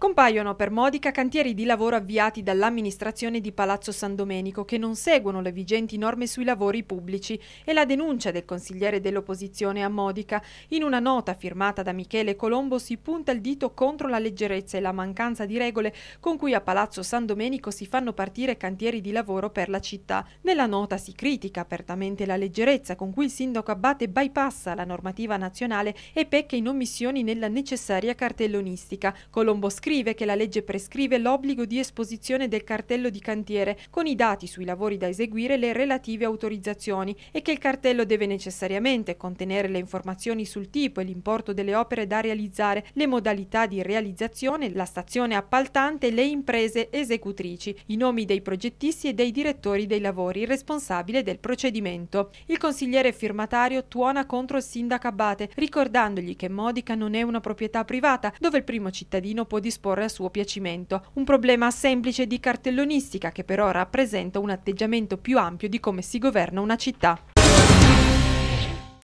Compaiono per Modica cantieri di lavoro avviati dall'amministrazione di Palazzo San Domenico che non seguono le vigenti norme sui lavori pubblici e la denuncia del consigliere dell'opposizione a Modica. In una nota firmata da Michele Colombo si punta il dito contro la leggerezza e la mancanza di regole con cui a Palazzo San Domenico si fanno partire cantieri di lavoro per la città. Nella nota si critica apertamente la leggerezza con cui il sindaco Abbate bypassa la normativa nazionale e pecca in omissioni nella necessaria cartellonistica. Colombo scrive scrive che la legge prescrive l'obbligo di esposizione del cartello di cantiere con i dati sui lavori da eseguire e le relative autorizzazioni e che il cartello deve necessariamente contenere le informazioni sul tipo e l'importo delle opere da realizzare, le modalità di realizzazione, la stazione appaltante e le imprese esecutrici, i nomi dei progettisti e dei direttori dei lavori, responsabile del procedimento. Il consigliere firmatario tuona contro il sindaco Abate, ricordandogli che Modica non è una proprietà privata dove il primo cittadino può disporre disporre a suo piacimento. Un problema semplice di cartellonistica che però rappresenta un atteggiamento più ampio di come si governa una città.